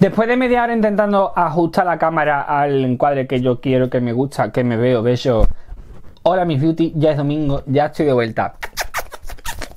Después de media hora intentando ajustar la cámara al encuadre que yo quiero, que me gusta, que me veo bello. Hola mis beauty, ya es domingo, ya estoy de vuelta.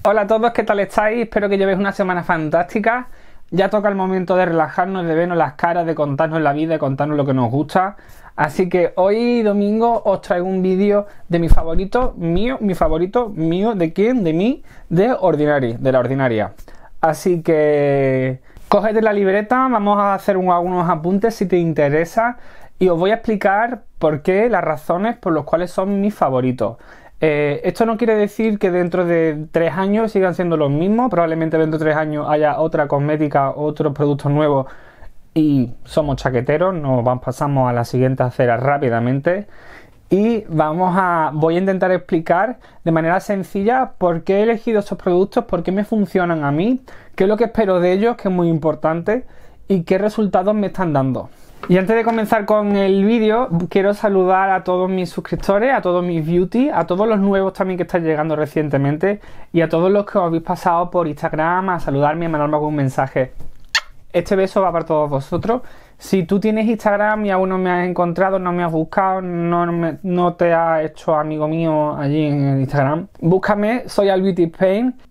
Hola a todos, ¿qué tal estáis? Espero que llevéis una semana fantástica. Ya toca el momento de relajarnos, de vernos las caras, de contarnos la vida, de contarnos lo que nos gusta. Así que hoy domingo os traigo un vídeo de mi favorito, mío, mi favorito, mío, ¿de quién? De mí, de Ordinary, de la Ordinaria. Así que coged la libreta, vamos a hacer algunos apuntes si te interesa y os voy a explicar por qué, las razones por las cuales son mis favoritos. Eh, esto no quiere decir que dentro de tres años sigan siendo los mismos, probablemente dentro de tres años haya otra cosmética, otros productos nuevos y somos chaqueteros, nos pasamos a la siguiente acera rápidamente y vamos a voy a intentar explicar de manera sencilla por qué he elegido estos productos, por qué me funcionan a mí, qué es lo que espero de ellos, que es muy importante y qué resultados me están dando. Y antes de comenzar con el vídeo, quiero saludar a todos mis suscriptores, a todos mis beauty, a todos los nuevos también que están llegando recientemente y a todos los que os habéis pasado por Instagram a saludarme y a mandarme algún mensaje. Este beso va para todos vosotros. Si tú tienes Instagram y aún no me has encontrado, no me has buscado, no, te has hecho amigo mío allí en el Instagram, búscame, soy beauty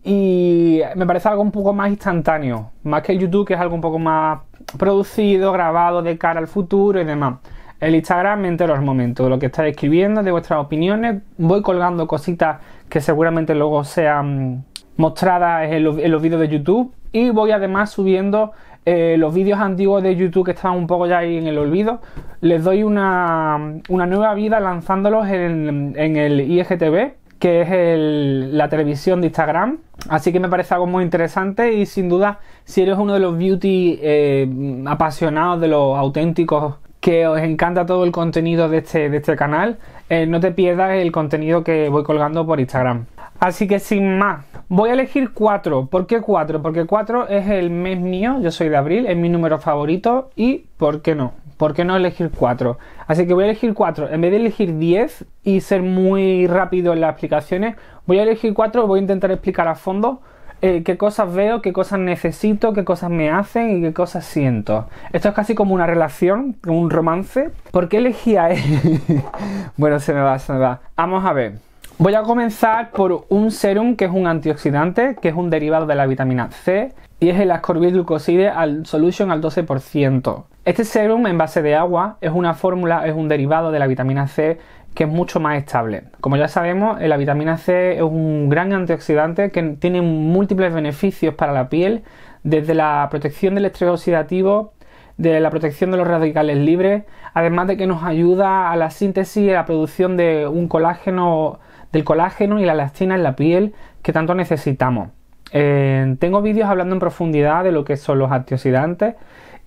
y me parece algo un poco más instantáneo, más que el YouTube, que es algo un poco más producido, grabado de cara al futuro y demás. El Instagram me entero al momento de lo que estáis escribiendo, de vuestras opiniones. Voy colgando cositas que seguramente luego sean mostradas en los, vídeos de YouTube. Y voy además subiendo eh, los vídeos antiguos de YouTube que estaban un poco ya ahí en el olvido, les doy una, nueva vida lanzándolos en, en el IGTV que es la televisión de Instagram. Así que me parece algo muy interesante y sin duda, si eres uno de los beauty eh, apasionados, de los auténticos que os encanta todo el contenido de este, este canal, eh, no te pierdas el contenido que voy colgando por Instagram. Así que sin más, voy a elegir 4. ¿Por qué 4? Porque cuatro es el mes mío, yo soy de abril, es mi número favorito y ¿por qué no? ¿Por qué no elegir cuatro? Así que voy a elegir cuatro. En vez de elegir 10 y ser muy rápido en las explicaciones, voy a elegir 4. Voy a intentar explicar a fondo eh, qué cosas veo, qué cosas necesito, qué cosas me hacen y qué cosas siento. Esto es casi como una relación, un romance. ¿Por qué elegí a él? bueno, se me va, se me va. Vamos a ver. Voy a comenzar por un serum que es un antioxidante, que es un derivado de la vitamina C y es el ascorbate glucoside al solution al 12%. Este serum en base de agua es una fórmula, es un derivado de la vitamina C que es mucho más estable. Como ya sabemos, eh, la vitamina C es un gran antioxidante que tiene múltiples beneficios para la piel, desde la protección del estrés oxidativo, de la protección de los radicales libres, además de que nos ayuda a la síntesis y a la producción de un colágeno el colágeno y la elastina en la piel que tanto necesitamos. Eh, tengo vídeos hablando en profundidad de lo que son los antioxidantes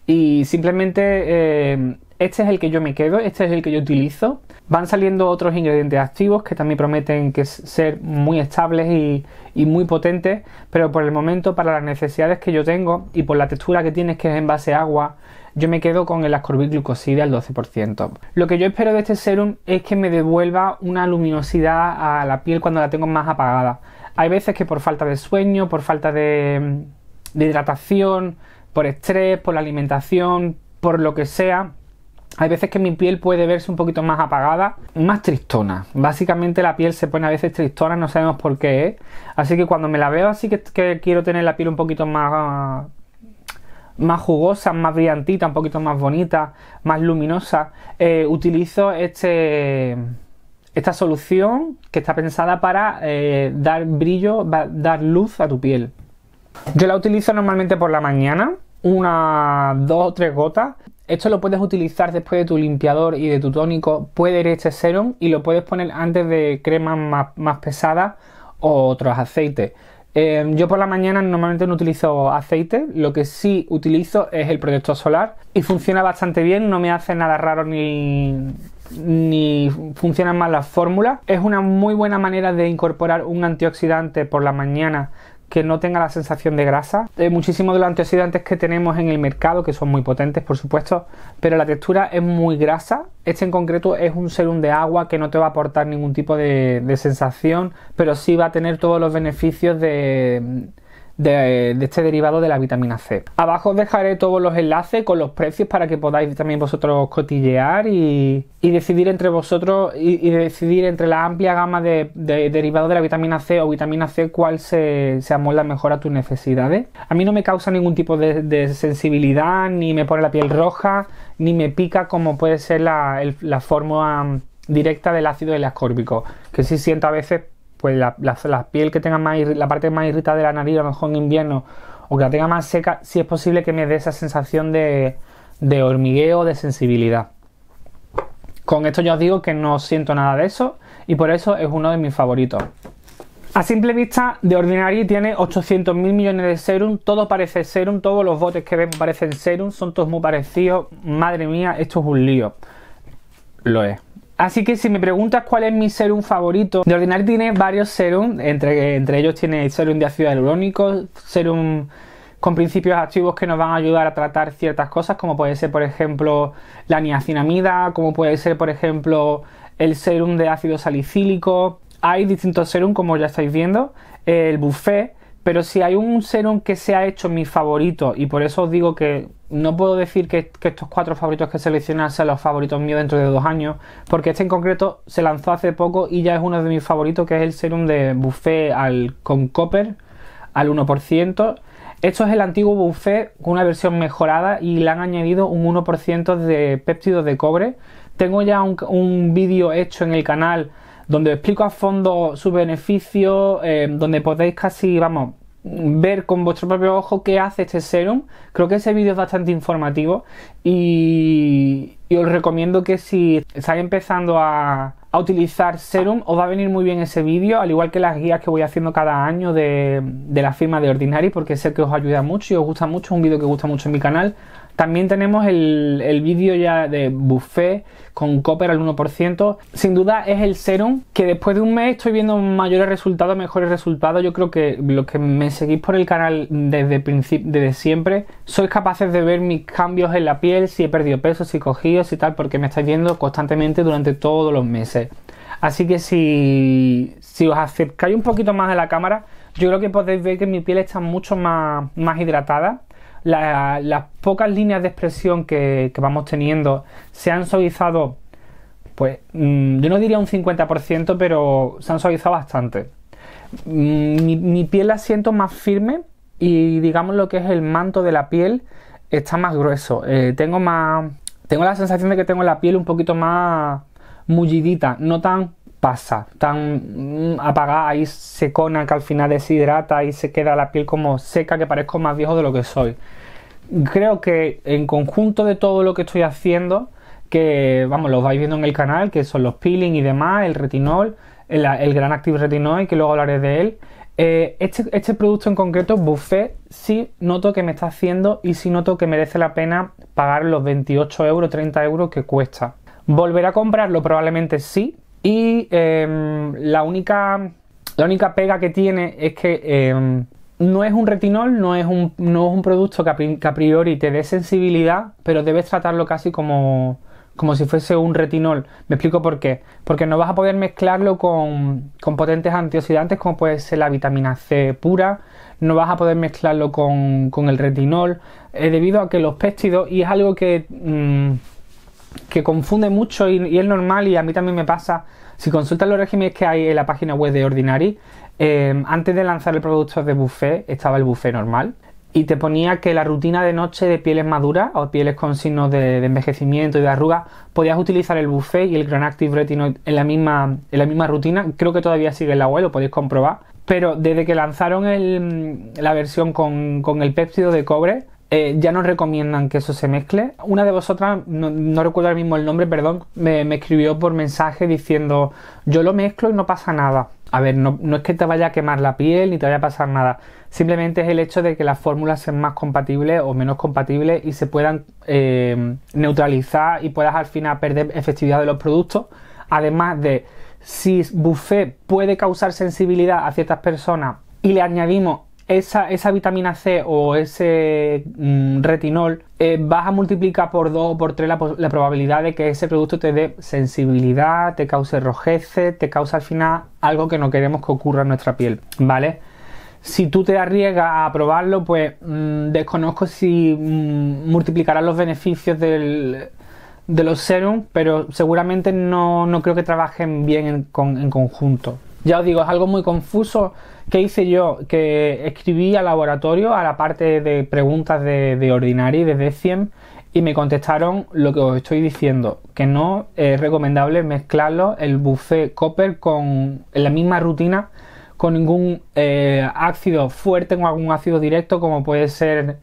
y simplemente eh, este es el que yo me quedo, este es el que yo utilizo. Van saliendo otros ingredientes activos que también prometen que ser muy estables y, muy potentes, pero por el momento para las necesidades que yo tengo y por la textura que tiene que es en base a agua, yo me quedo con el ascorbil Glucoside al 12%. Lo que yo espero de este serum es que me devuelva una luminosidad a la piel cuando la tengo más apagada. Hay veces que por falta de sueño, por falta mm, de, hidratación, por estrés, por la alimentación, por lo que sea, hay veces que mi piel puede verse un poquito más apagada, más tristona. Básicamente la piel se pone a veces tristona, no sabemos por qué. ¿eh? Así que cuando me la veo así que, quiero tener la piel un poquito más más jugosa, más brillantita, un poquito más bonita, más luminosa, eh, utilizo este, esta solución que está pensada para eh, dar brillo, dar luz a tu piel. Yo la utilizo normalmente por la mañana, unas dos o tres gotas. Esto lo puedes utilizar después de tu limpiador y de tu tónico. Puede ir este serum y lo puedes poner antes de cremas más, más pesadas o otros aceites. Em, yo por la mañana normalmente no utilizo aceite, lo que sí utilizo es el protector solar y funciona bastante bien, no me hace nada raro ni, ni funcionan mal las fórmulas. Es una muy buena manera de incorporar un antioxidante por la mañana que no tenga la sensación de grasa. Hay muchísimos de los antioxidantes que tenemos en el mercado, que son muy potentes por supuesto, pero la textura es muy grasa. Este en concreto es un serum de agua que no te va a aportar ningún tipo de sensación, pero sí va a tener todos los beneficios de de, este derivado de la vitamina C. Abajo os dejaré todos los enlaces con los precios para que podáis también vosotros cotillear y, decidir entre vosotros y, decidir entre la amplia gama de, derivados de la vitamina C o vitamina C cuál se, se mejor a tus necesidades. A mí no me causa ningún tipo de, sensibilidad, ni me pone la piel roja, ni me pica como puede ser la, fórmula directa del ácido del ascórbico, que sí siento a veces pues la, piel que tenga más, la parte más irritada de la nariz, a lo mejor en invierno, o que la tenga más seca, si es posible que me dé esa sensación de, de hormigueo, de sensibilidad. Con esto ya os digo que no siento nada de eso y por eso es uno de mis favoritos. A simple vista, de Ordinary tiene 800.000 millones de serum, todo parece serum, todos los botes que vemos parecen serum, son todos muy parecidos. Madre mía, esto es un lío. Lo es. Así que si me preguntas cuál es mi serum favorito, de ordinario tiene varios serums, entre, entre ellos tiene el serum de ácido hialurónico, serum con principios activos que nos van a ayudar a tratar ciertas cosas, como puede ser, por ejemplo, la niacinamida, como puede ser, por ejemplo, el serum de ácido salicílico. Hay distintos serums, como ya estáis viendo, el buffet, pero si hay un serum que se ha hecho mi favorito, y por eso os digo que no puedo decir que, estos cuatro favoritos que seleccioné sean los favoritos míos dentro de dos años, porque este en concreto se lanzó hace poco y ya es uno de mis favoritos, que es el serum de Buffet al, con Copper al 1%. Esto es el antiguo Buffet con una versión mejorada y le han añadido un 1% de péptidos de cobre. Tengo ya un, vídeo hecho en el canal donde explico a fondo su beneficio, eh, donde podéis casi, vamos, ver con vuestro propio ojo qué hace este serum. Creo que ese vídeo es bastante informativo y, os recomiendo que si estáis empezando a, a, utilizar serum, os va a venir muy bien ese vídeo, al igual que las guías que voy haciendo cada año de, de la firma de Ordinary, porque sé que os ayuda mucho y os gusta mucho, un vídeo que gusta mucho en mi canal. También tenemos el, vídeo ya de Buffet con Copper al 1%. Sin duda es el serum que después de un mes estoy viendo mayores resultados, mejores resultados. Yo creo que los que me seguís por el canal desde, desde siempre sois capaces de ver mis cambios en la piel, si he perdido peso, si he cogido, si tal, porque me estáis viendo constantemente durante todos los meses. Así que si, si os acercáis un poquito más a la cámara, yo creo que podéis ver que mi piel está mucho más, más hidratada las pocas líneas de expresión que, vamos teniendo se han suavizado, pues mm, yo no diría un 50%, pero se han suavizado bastante. Mm, mi, piel la siento más firme y digamos lo que es el manto de la piel está más grueso. Eh, tengo más... Tengo la sensación de que tengo la piel un poquito más mullidita, no tan pasa, tan mm, apagada y secona que al final deshidrata y se queda la piel como seca que parezco más viejo de lo que soy. Creo que en conjunto de todo lo que estoy haciendo, que vamos, lo vais viendo en el canal, que son los peeling y demás, el retinol, el, Gran Active Retinol, que luego hablaré de él. Eh, este, este, producto en concreto, Buffet, sí noto que me está haciendo y sí noto que merece la pena pagar los 28 euros, 30 euros que cuesta. ¿Volver a comprarlo? Probablemente sí, y em, la, única, la única pega que tiene es que em, no es un retinol, no es un, no un producto que a, priori te dé sensibilidad, pero debes tratarlo casi como, si fuese un retinol. Me explico por qué. Porque no vas a poder mezclarlo con, potentes antioxidantes como puede ser la vitamina C pura, no vas a poder mezclarlo con, el retinol, eh, debido a que los péptidos, y es algo que... Mm, que confunde mucho y, es normal y a mí también me pasa. Si consultas los regímenes que hay en la página web de Ordinary, em, antes de lanzar el producto de buffet estaba el buffet normal y te ponía que la rutina de noche de pieles maduras o pieles con signos de, envejecimiento y de arrugas, podías utilizar el buffet y el Gran Active Retinoid en la misma, rutina. Creo que todavía sigue en la web, lo podéis comprobar. Pero desde que lanzaron la versión con, el péptido de cobre, eh, ya nos recomiendan que eso se mezcle. Una de vosotras, no, recuerdo ahora mismo el nombre, perdón, me, escribió por mensaje diciendo yo lo mezclo y no pasa nada. A ver, no, es que te vaya a quemar la piel ni te vaya a pasar nada. Simplemente es el hecho de que las fórmulas sean más compatibles o menos compatibles y se puedan eh, neutralizar y puedas al final perder efectividad de los productos. Además de si buffet puede causar sensibilidad a ciertas personas y le añadimos esa, vitamina C o ese mm, retinol, eh, vas a multiplicar por 2 o por 3 la, probabilidad de que ese producto te dé sensibilidad, te cause rojeces, te cause al final algo que no queremos que ocurra en nuestra piel, ¿vale? Si tú te arriesgas a probarlo, pues mm, desconozco si mm, multiplicarás los beneficios de los serums, pero seguramente no, creo que trabajen bien en conjunto ya os digo, es algo muy confuso. ¿Qué hice yo? Que escribí al laboratorio, a la parte de preguntas de, de Ordinary, de 100, y me contestaron lo que os estoy diciendo, que no es recomendable mezclarlo el buffet copper con en la misma rutina con ningún eh, ácido fuerte, con algún ácido directo como puede ser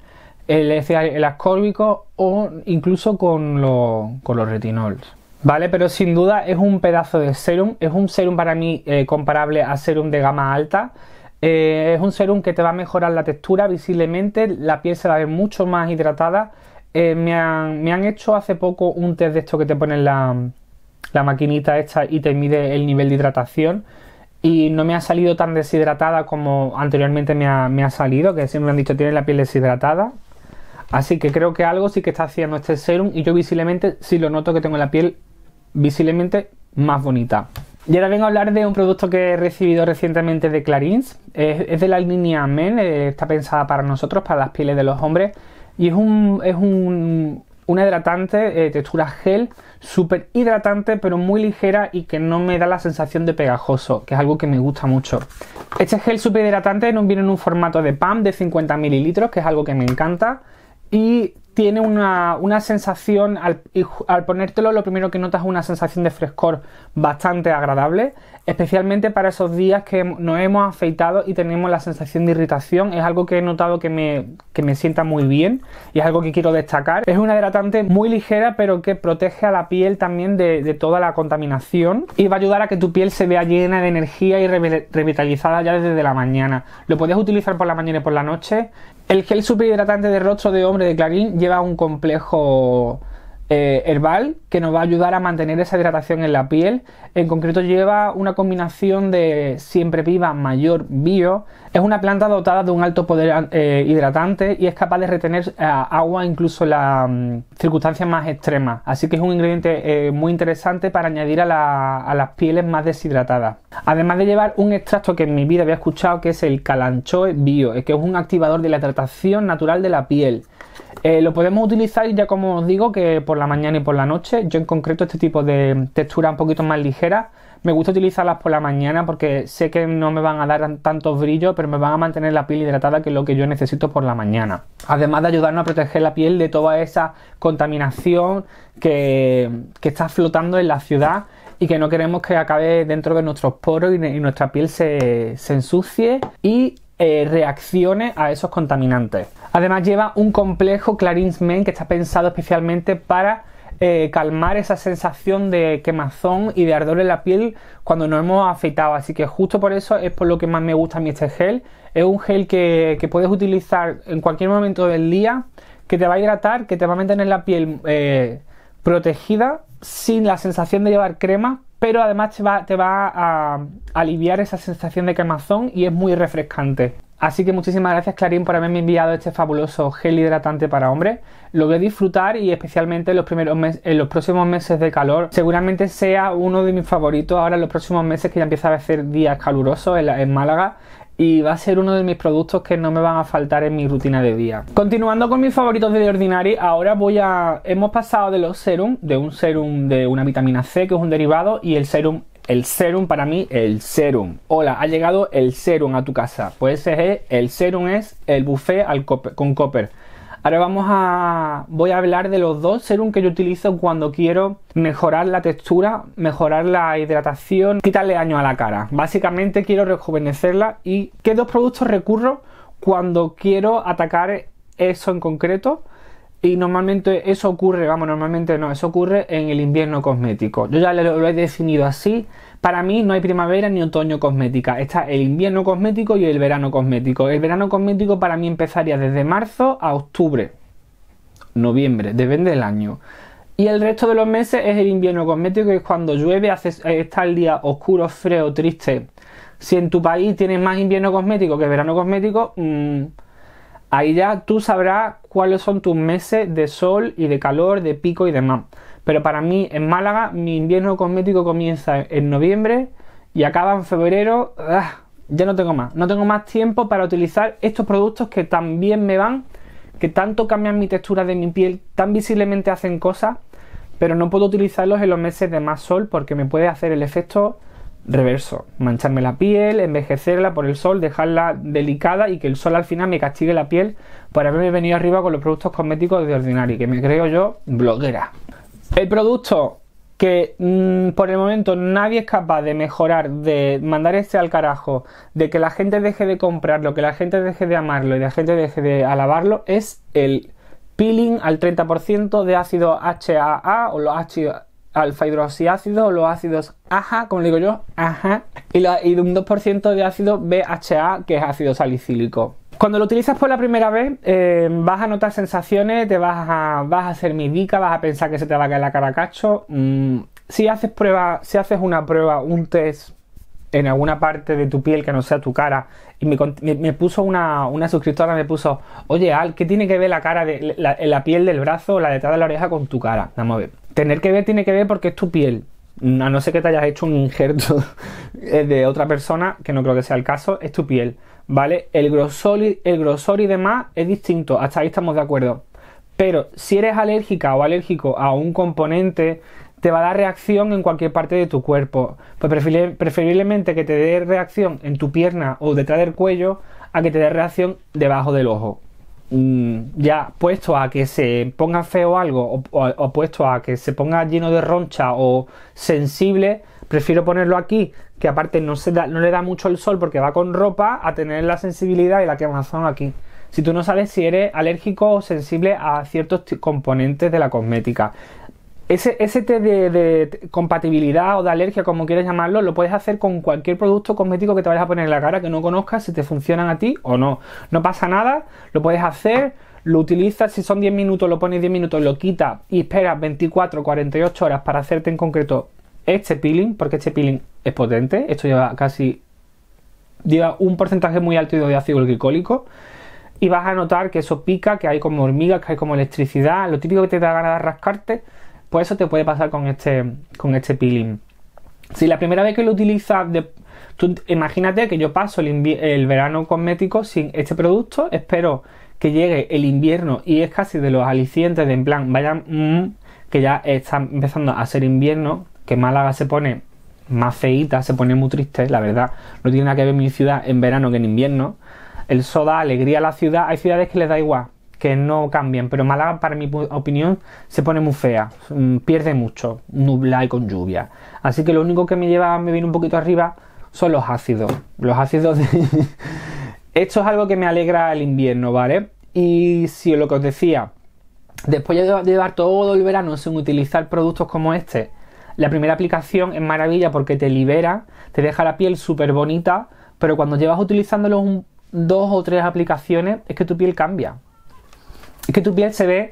el, ascórbico o incluso con, con los retinols. ¿vale? Pero sin duda es un pedazo de serum, es un serum para mí eh, comparable a serum de gama alta. Eh, es un serum que te va a mejorar la textura visiblemente, la piel se va a ver mucho más hidratada. Eh, me, han, hecho hace poco un test de esto que te ponen la, maquinita esta y te mide el nivel de hidratación y no me ha salido tan deshidratada como anteriormente me ha, salido, que siempre han dicho tiene la piel deshidratada, Así que creo que algo sí que está haciendo este serum y yo visiblemente sí lo noto que tengo la piel visiblemente más bonita. Y ahora vengo a hablar de un producto que he recibido recientemente de Clarins. Es, de la línea Men, eh, está pensada para nosotros, para las pieles de los hombres. Y es un, hidratante, eh, textura gel, súper hidratante, pero muy ligera y que no me da la sensación de pegajoso, que es algo que me gusta mucho. Este gel súper hidratante viene en un formato de PAM de 50 ml, que es algo que me encanta y tiene una, sensación, al, al, ponértelo lo primero que notas es una sensación de frescor bastante agradable, especialmente para esos días que nos hemos afeitado y tenemos la sensación de irritación, es algo que he notado que me, me sienta muy bien y es algo que quiero destacar. Es una hidratante muy ligera pero que protege a la piel también de, de toda la contaminación y va a ayudar a que tu piel se vea llena de energía y revitalizada ya desde la mañana. Lo puedes utilizar por la mañana y por la noche el gel superhidratante de rostro de hombre de Clarín lleva un complejo herbal eh, que nos va a ayudar a mantener esa hidratación en la piel. En concreto lleva una combinación de siempre viva mayor bio. Es una planta dotada de un alto poder eh, hidratante y es capaz de retener eh, agua incluso en las mm, circunstancias más extremas. Así que es un ingrediente muy interesante para añadir a, a, las pieles más deshidratadas. Además de llevar un extracto que en mi vida había escuchado que es el calanchoe bio, que es un activador de la hidratación natural de la piel. Eh, lo podemos utilizar ya como os digo que por la mañana y por la noche. Yo en concreto este tipo de texturas un poquito más ligeras me gusta utilizarlas por la mañana porque sé que no me van a dar tantos brillos, pero me van a mantener la piel hidratada, que es lo que yo necesito por la mañana. Además de ayudarnos a proteger la piel de toda esa contaminación que, está flotando en la ciudad y que no queremos que acabe dentro de nuestros poros y, nuestra piel se, ensucie y eh, reaccione a esos contaminantes. Además lleva un complejo Clarins Men que está pensado especialmente para eh, calmar esa sensación de quemazón y de ardor en la piel cuando no hemos afeitado. Así que justo por eso es por lo que más me gusta a mí este gel. Es un gel que, puedes utilizar en cualquier momento del día, que te va a hidratar, que te va a mantener la piel eh, protegida sin la sensación de llevar crema, pero además te va, a aliviar esa sensación de quemazón y es muy refrescante. Así que muchísimas gracias Clarín por haberme enviado este fabuloso gel hidratante para hombres. Lo voy a disfrutar y especialmente en los, primeros en los próximos meses de calor. Seguramente sea uno de mis favoritos ahora en los próximos meses que ya empieza a hacer días calurosos en, Málaga y va a ser uno de mis productos que no me van a faltar en mi rutina de día. Continuando con mis favoritos de The Ordinary, ahora voy a... Hemos pasado de los serums, de un serum de una vitamina C, que es un derivado, y el serum el serum para mí, el serum. Hola, ha llegado el serum a tu casa. Pues ese es, el serum es el buffet al con copper. Ahora vamos a. Voy a hablar de los dos serums que yo utilizo cuando quiero mejorar la textura, mejorar la hidratación, quitarle daño a la cara. Básicamente quiero rejuvenecerla. ¿Y qué dos productos recurro cuando quiero atacar eso en concreto? Y normalmente eso ocurre, vamos, normalmente no, eso ocurre en el invierno cosmético. Yo ya lo, he definido así. Para mí no hay primavera ni otoño cosmética. Está el invierno cosmético y el verano cosmético. El verano cosmético para mí empezaría desde marzo a octubre, noviembre, depende del año. Y el resto de los meses es el invierno cosmético, que es cuando llueve, hace, eh, está el día oscuro, frío, triste. Si en tu país tienes más invierno cosmético que verano cosmético, mmm, Ahí ya tú sabrás cuáles son tus meses de sol y de calor, de pico y demás. Pero para mí, en Málaga, mi invierno cosmético comienza en noviembre y acaba en febrero. Ah, ya no tengo más. No tengo más tiempo para utilizar estos productos que también me van, que tanto cambian mi textura de mi piel, tan visiblemente hacen cosas, pero no puedo utilizarlos en los meses de más sol porque me puede hacer el efecto reverso. Mancharme la piel, envejecerla por el sol, dejarla delicada y que el sol al final me castigue la piel por haberme venido arriba con los productos cosméticos de ordinario, que me creo yo bloguera. El producto que mm, por el momento nadie es capaz de mejorar, de mandar este al carajo, de que la gente deje de comprarlo, que la gente deje de amarlo y la gente deje de alabarlo, es el peeling al 30% de ácido HAA o los ácidos alfa hidroxiácido los ácidos AHA, como digo yo, AHA, y, un 2% de ácido BHA, que es ácido salicílico. Cuando lo utilizas por la primera vez, eh, vas a notar sensaciones, te vas a, vas a hacer midica, vas a pensar que se te va a caer la cara cacho. Mm, si haces prueba, si haces una prueba, un test en alguna parte de tu piel que no sea tu cara. Y me, puso una, una, suscriptora, me puso, oye Al, ¿qué tiene que ver la cara, de, la, piel del brazo o la detrás de la oreja con tu cara? Vamos a ver. Tener que ver tiene que ver porque es tu piel. A no ser que te hayas hecho un injerto de otra persona, que no creo que sea el caso, es tu piel. ¿Vale? El grosor, el grosor y demás es distinto, hasta ahí estamos de acuerdo. Pero si eres alérgica o alérgico a un componente te va a dar reacción en cualquier parte de tu cuerpo. Pues preferiblemente que te dé reacción en tu pierna o detrás del cuello a que te dé reacción debajo del ojo. Mm, ya puesto a que se ponga feo algo o, o puesto a que se ponga lleno de roncha o sensible, prefiero ponerlo aquí, que aparte no, no le da mucho el sol porque va con ropa, a tener la sensibilidad y la que quemazón aquí. Si tú no sabes si eres alérgico o sensible a ciertos componentes de la cosmética. Ese, test de, compatibilidad o de alergia, como quieras llamarlo, lo puedes hacer con cualquier producto cosmético que te vayas a poner en la cara que no conozcas, si te funcionan a ti o no. No pasa nada, lo puedes hacer, lo utilizas, si son 10 minutos, lo pones 10 minutos, lo quitas y esperas 24, 48 horas para hacerte en concreto este peeling, porque este peeling es potente, esto lleva casi lleva un porcentaje muy alto de ácido glicólico y vas a notar que eso pica, que hay como hormigas, que hay como electricidad, lo típico que te da ganas de rascarte pues eso te puede pasar con este, con este peeling. Si la primera vez que lo utilizas, imagínate que yo paso el, verano cosmético sin este producto, espero que llegue el invierno y es casi de los alicientes de en plan, vayan, mm, que ya está empezando a ser invierno, que Málaga se pone más feita, se pone muy triste, la verdad, no tiene nada que ver mi ciudad en verano que en invierno. El soda alegría a la ciudad, hay ciudades que les da igual, no cambian, pero mala para mi opinión, se pone muy fea, mm, pierde mucho, nubla y con lluvia. Así que lo único que me lleva, me viene un poquito arriba, son los ácidos. Los ácidos Esto es algo que me alegra el invierno, ¿vale? Y si lo que os decía, después de llevar todo el verano sin utilizar productos como este, la primera aplicación es maravilla porque te libera, te deja la piel súper bonita, pero cuando llevas utilizando dos o tres aplicaciones es que tu piel cambia que tu piel se ve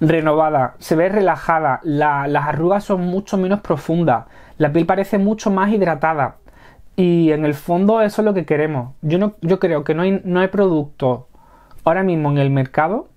renovada, se ve relajada, las arrugas son mucho menos profundas, la piel parece mucho más hidratada. Y en el fondo eso es lo que queremos. Yo, no, yo creo que no hay, no hay producto ahora mismo en el mercado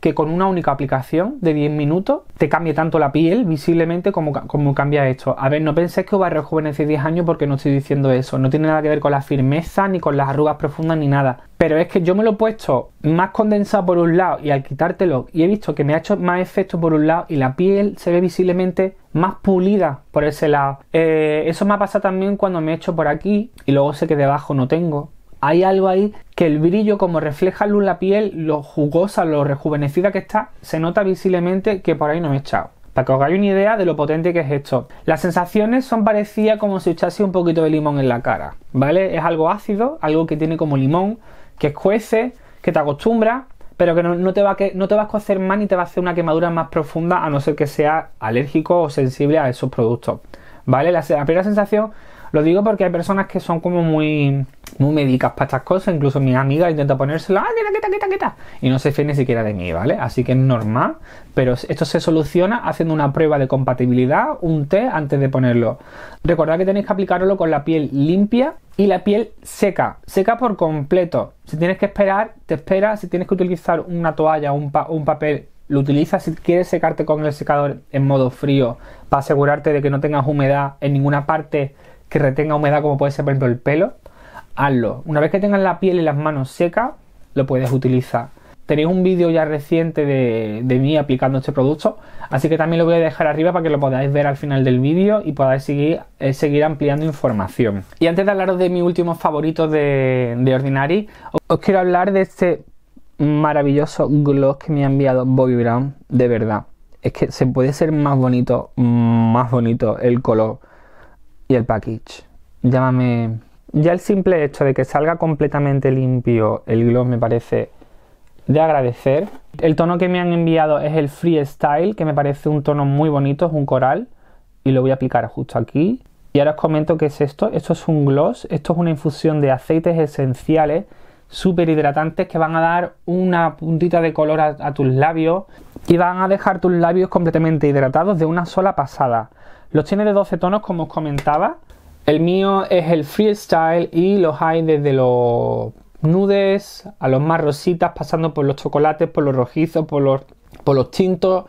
que con una única aplicación de 10 minutos te cambie tanto la piel visiblemente como, cambia esto. A ver, no penséis que os va a rejuvenecer 10 años porque no estoy diciendo eso. No tiene nada que ver con la firmeza, ni con las arrugas profundas, ni nada. Pero es que yo me lo he puesto más condensado por un lado y al quitártelo y he visto que me ha hecho más efecto por un lado y la piel se ve visiblemente más pulida por ese lado. Eh, eso me ha pasado también cuando me he hecho por aquí y luego sé que debajo no tengo hay algo ahí que el brillo, como refleja luz la piel, lo jugosa, lo rejuvenecida que está, se nota visiblemente que por ahí no he echado. Para que os hagáis una idea de lo potente que es esto. Las sensaciones son parecidas como si echase un poquito de limón en la cara, ¿vale? Es algo ácido, algo que tiene como limón, que escuece, que te acostumbra, pero que no, te va a que, no te a más ni te va a hacer una quemadura más profunda a no ser que sea alérgico o sensible a esos productos, ¿vale? la primera sensación lo digo porque hay personas que son como muy, muy médicas para estas cosas, incluso mi amiga intenta ponérselo, ah, quita, quita, quita, y no se fíe ni siquiera de mí, ¿vale? Así que es normal, pero esto se soluciona haciendo una prueba de compatibilidad, un té antes de ponerlo. Recordad que tenéis que aplicarlo con la piel limpia y la piel seca, seca por completo. Si tienes que esperar, te espera. si tienes que utilizar una toalla o un, un papel lo utilizas si quieres secarte con el secador en modo frío para asegurarte de que no tengas humedad en ninguna parte que retenga humedad, como puede ser por ejemplo el pelo, hazlo. Una vez que tengas la piel y las manos secas, lo puedes utilizar. Tenéis un vídeo ya reciente de, mí aplicando este producto, así que también lo voy a dejar arriba para que lo podáis ver al final del vídeo y podáis seguir, eh, seguir ampliando información. Y antes de hablaros de mi último favoritos de, de Ordinary, os quiero hablar de este maravilloso gloss que me ha enviado Bobby Brown, de verdad. Es que se puede ser más bonito, más bonito el color y el package. Llámame. Ya el simple hecho de que salga completamente limpio el gloss me parece de agradecer. El tono que me han enviado es el Freestyle, que me parece un tono muy bonito, es un coral. Y lo voy a aplicar justo aquí. Y ahora os comento qué es esto. Esto es un gloss, esto es una infusión de aceites esenciales súper hidratantes que van a dar una puntita de color a tus labios y van a dejar tus labios completamente hidratados de una sola pasada. Los tiene de 12 tonos, como os comentaba. El mío es el freestyle y los hay desde los nudes a los más rositas, pasando por los chocolates, por los rojizos, por los, por los tintos.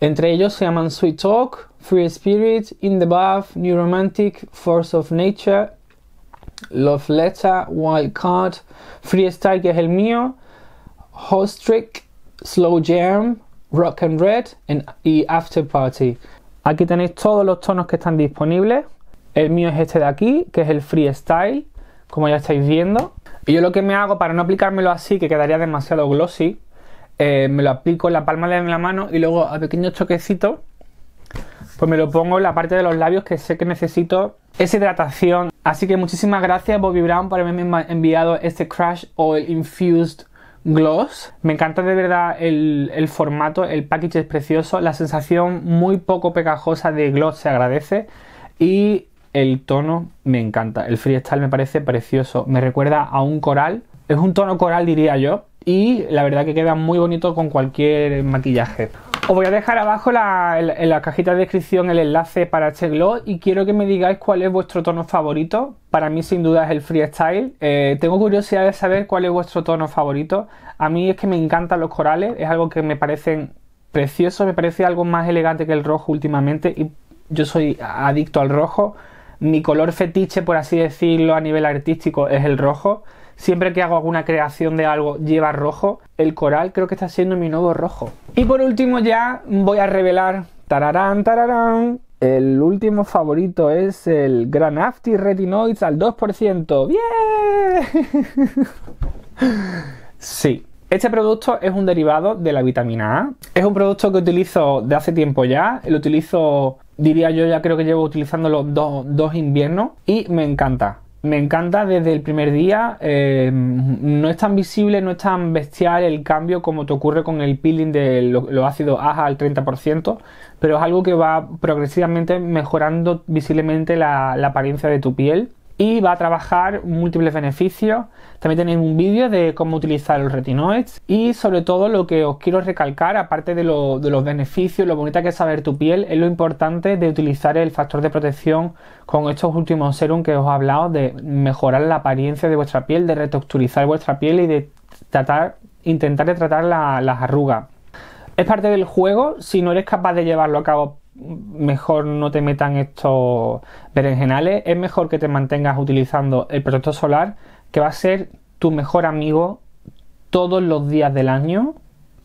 Entre ellos se llaman Sweet Talk, Free Spirit, In the Bath, New Romantic, Force of Nature, Love Letter, Wild Card, Freestyle, que es el mío, Host Trick, Slow Jam, Rock and Red y After Party. Aquí tenéis todos los tonos que están disponibles. El mío es este de aquí, que es el Freestyle, como ya estáis viendo. Y yo lo que me hago para no aplicármelo así, que quedaría demasiado glossy, eh, me lo aplico en la palma de la mano y luego a pequeños choquecitos, pues me lo pongo en la parte de los labios que sé que necesito esa hidratación. Así que muchísimas gracias Bobby Brown por haberme enviado este Crash Oil Infused gloss. Me encanta de verdad el, el, formato, el package es precioso, la sensación muy poco pegajosa de gloss se agradece y el tono me encanta. El freestyle me parece precioso, me recuerda a un coral, es un tono coral diría yo y la verdad que queda muy bonito con cualquier maquillaje. Os voy a dejar abajo en, la cajita de descripción el enlace para este y quiero que me digáis cuál es vuestro tono favorito. Para mí sin duda es el freestyle. Eh, tengo curiosidad de saber cuál es vuestro tono favorito. A mí es que me encantan los corales, es algo que me parecen preciosos, me parece algo más elegante que el rojo últimamente y yo soy adicto al rojo. Mi color fetiche, por así decirlo, a nivel artístico es el rojo. Siempre que hago alguna creación de algo lleva rojo. El coral creo que está siendo mi nuevo rojo. Y por último ya voy a revelar... Tararán, tararán. El último favorito es el Gran Afti Retinoids al 2%. ¡Bien! sí. Este producto es un derivado de la vitamina A. Es un producto que utilizo de hace tiempo ya. Lo utilizo, diría yo, ya creo que llevo utilizándolo dos, dos inviernos y me encanta me encanta desde el primer día. Eh, no es tan visible, no es tan bestial el cambio como te ocurre con el peeling de los ácidos AHA al 30%, pero es algo que va progresivamente mejorando visiblemente la apariencia de tu piel y va a trabajar múltiples beneficios. También tenéis un vídeo de cómo utilizar los retinoides y sobre todo lo que os quiero recalcar, aparte de, los beneficios, lo bonita que es saber tu piel, es lo importante de utilizar el factor de protección con estos últimos serums que os he hablado, de mejorar la apariencia de vuestra piel, de retexturizar vuestra piel y de tratar, intentar tratar las arrugas. Es parte del juego, si no eres capaz de llevarlo a cabo mejor no te metan estos berenjenales, es mejor que te mantengas utilizando el protector solar, que va a ser tu mejor amigo todos los días del año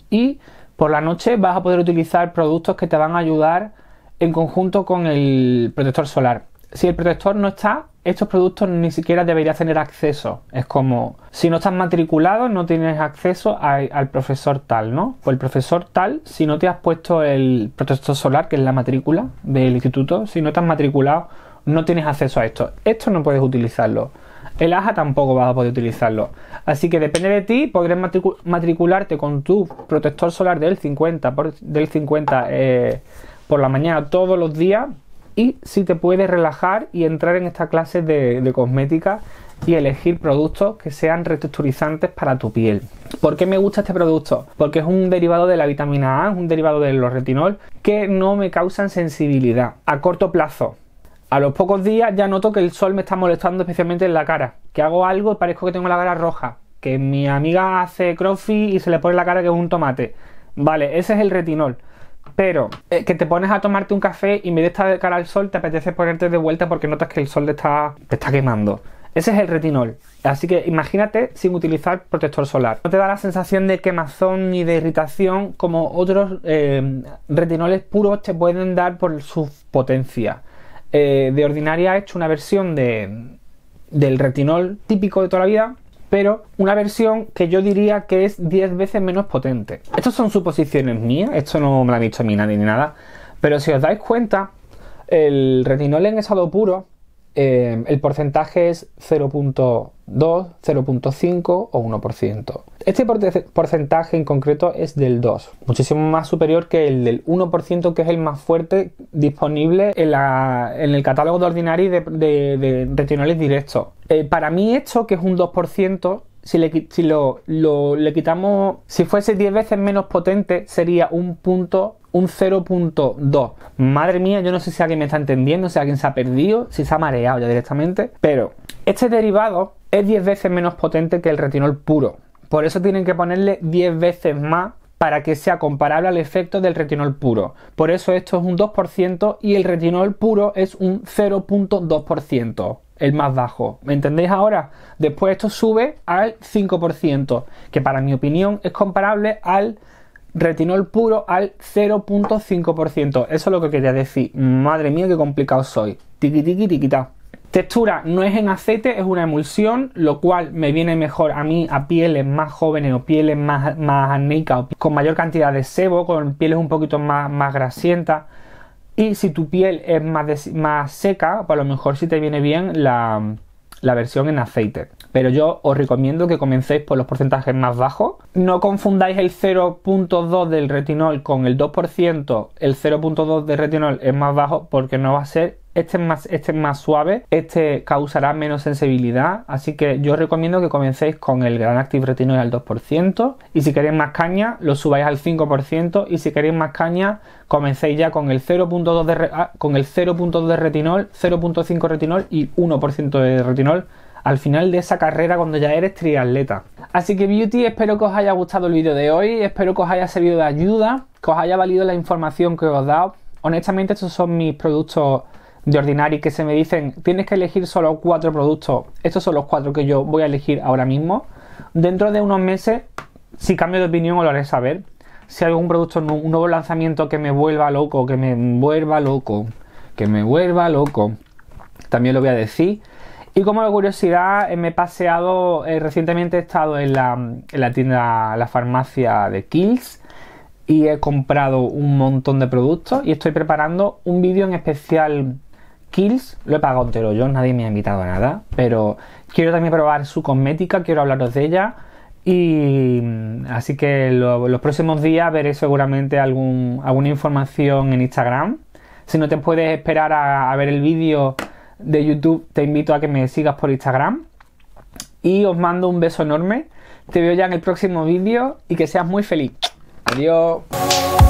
y por la noche vas a poder utilizar productos que te van a ayudar en conjunto con el protector solar. Si el protector no está, estos productos ni siquiera deberías tener acceso. Es como, si no estás matriculado, no tienes acceso al profesor tal, ¿no? O el profesor tal, si no te has puesto el protector solar, que es la matrícula del instituto, si no estás matriculado, no tienes acceso a esto. Esto no puedes utilizarlo. El AJA tampoco vas a poder utilizarlo. Así que depende de ti, podrás matricularte con tu protector solar del 50, del 50 eh, por la mañana todos los días y si te puedes relajar y entrar en esta clase de, cosmética y elegir productos que sean retexturizantes para tu piel. ¿Por qué me gusta este producto? Porque es un derivado de la vitamina A, es un derivado de los retinol que no me causan sensibilidad a corto plazo. A los pocos días ya noto que el sol me está molestando especialmente en la cara, que hago algo y parezco que tengo la cara roja, que mi amiga hace croffy y se le pone la cara que es un tomate. Vale, ese es el retinol. Pero eh, que te pones a tomarte un café y en vez de cara al sol te apetece ponerte de vuelta porque notas que el sol te está, quemando. Ese es el retinol. Así que imagínate sin utilizar protector solar. No te da la sensación de quemazón ni de irritación como otros eh, retinoles puros te pueden dar por su potencia. Eh, de ordinaria he hecho una versión de, del retinol típico de toda la vida pero una versión que yo diría que es 10 veces menos potente. Estas son suposiciones mías, esto no me lo ha dicho a mí nadie ni nada, pero si os dais cuenta, el retinol en estado puro eh, el porcentaje es 0.2, 0.5 o 1%. Este porcentaje en concreto es del 2, muchísimo más superior que el del 1% que es el más fuerte disponible en, el catálogo de Ordinary de, de, directos. Eh, para mí esto, que es un 2%, si, le, lo, le quitamos, si fuese 10 veces menos potente, sería un punto un 0.2. Madre mía, yo no sé si alguien me está entendiendo, si alguien se ha perdido, si se ha mareado ya directamente, pero este derivado es 10 veces menos potente que el retinol puro. Por eso tienen que ponerle 10 veces más para que sea comparable al efecto del retinol puro. Por eso esto es un 2% y el retinol puro es un 0.2%, el más bajo. ¿Me entendéis ahora? Después esto sube al 5%, que para mi opinión es comparable al retinol puro al 0.5%. Eso es lo que quería decir. Madre mía, qué complicado soy. Tiqui tiqui tiquita. Textura no es en aceite, es una emulsión, lo cual me viene mejor a mí a pieles más jóvenes o pieles más, más o con mayor cantidad de sebo, con pieles un poquito más, más grasientas. Y si tu piel es más, seca, pues a lo mejor sí te viene bien la versión en aceite pero yo os recomiendo que comencéis por los porcentajes más bajos. No confundáis el 0.2 del retinol con el 2%. El 0.2 de retinol es más bajo porque no va a ser este es, más, este más suave, este causará menos sensibilidad, así que yo os recomiendo que comencéis con el Gran Active Retinol al 2% y si queréis más caña lo subáis al 5% y si queréis más caña comencéis ya con el 0.2 de, ah, con el 0.2 de retinol, 0.5 retinol y 1% de retinol al final de esa carrera cuando ya eres triatleta. Así que Beauty, espero que os haya gustado el vídeo de hoy, espero que os haya servido de ayuda, que os haya valido la información que os he dado. Honestamente, estos son mis productos de Ordinary que se me dicen tienes que elegir solo cuatro productos. Estos son los cuatro que yo voy a elegir ahora mismo. Dentro de unos meses, si cambio de opinión, os lo haré saber. Si hay algún producto, un nuevo lanzamiento que me vuelva loco, que me vuelva loco, que me vuelva loco, también lo voy a decir. Y como curiosidad, eh, me he paseado, eh, recientemente he estado en la, en la tienda, la farmacia de Kills y he comprado un montón de productos y estoy preparando un vídeo en especial Kills, lo he pagado entero yo, nadie me ha invitado a nada, pero quiero también probar su cosmética, quiero hablaros de ella y mm, así que los próximos días veré seguramente algún, alguna información en Instagram. Si no te puedes esperar a ver el vídeo de YouTube, te invito a que me sigas por Instagram. Y os mando un beso enorme. Te veo ya en el próximo vídeo y que seas muy feliz. Adiós.